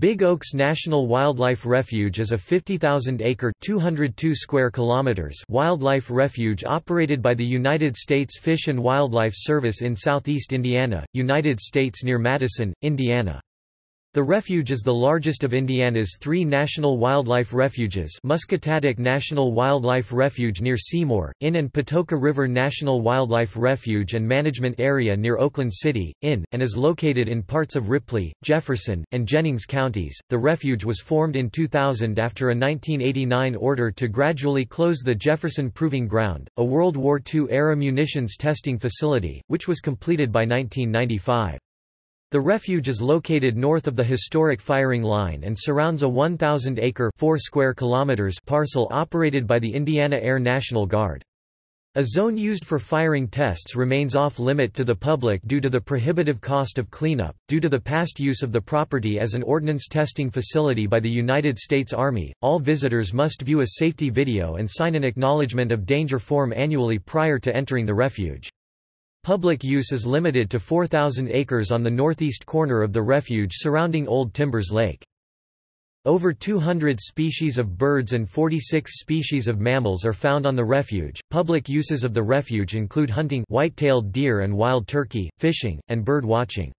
Big Oaks National Wildlife Refuge is a 50,000-acre (202 square kilometers) wildlife refuge operated by the United States Fish and Wildlife Service in southeast Indiana, United States near Madison, Indiana. The refuge is the largest of Indiana's three national wildlife refuges Muscatatuck National Wildlife Refuge near Seymour, Inn and Patoka River National Wildlife Refuge and Management Area near Oakland City, Inn, and is located in parts of Ripley, Jefferson, and Jennings counties. The refuge was formed in 2000 after a 1989 order to gradually close the Jefferson Proving Ground, a World War II-era munitions testing facility, which was completed by 1995. The refuge is located north of the historic firing line and surrounds a 1,000-acre parcel operated by the Indiana Air National Guard. A zone used for firing tests remains off-limit to the public due to the prohibitive cost of cleanup, due to the past use of the property as an ordnance testing facility by the United States Army. All visitors must view a safety video and sign an acknowledgement of danger form annually prior to entering the refuge. Public use is limited to 4,000 acres on the northeast corner of the refuge surrounding Old Timbers Lake. Over 200 species of birds and 46 species of mammals are found on the refuge. Public uses of the refuge include hunting white-tailed deer and wild turkey, fishing, and bird watching.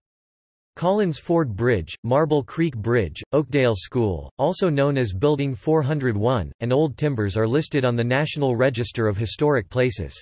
Collins Ford Bridge, Marble Creek Bridge, Oakdale School, also known as Building 401, and Old Timbers are listed on the National Register of Historic Places.